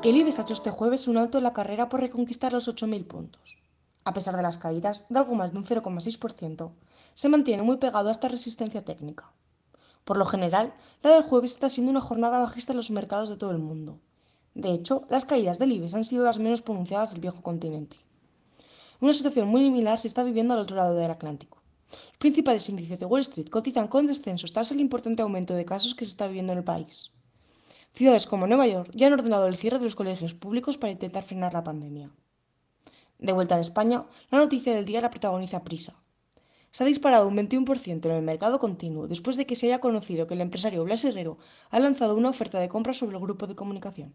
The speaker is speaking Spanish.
El IBEX ha hecho este jueves un alto en la carrera por reconquistar los 8.000 puntos. A pesar de las caídas de algo más de un 0,6%, se mantiene muy pegado a esta resistencia técnica. Por lo general, la del jueves está siendo una jornada bajista en los mercados de todo el mundo. De hecho, las caídas del IBEX han sido las menos pronunciadas del viejo continente. Una situación muy similar se está viviendo al otro lado del Atlántico. Los principales índices de Wall Street cotizan con descensos tras el importante aumento de casos que se está viviendo en el país. Ciudades como Nueva York ya han ordenado el cierre de los colegios públicos para intentar frenar la pandemia. De vuelta en España, la noticia del día la protagoniza Prisa. Se ha disparado un 21% en el mercado continuo después de que se haya conocido que el empresario Blas Herrero ha lanzado una oferta de compra sobre el grupo de comunicación.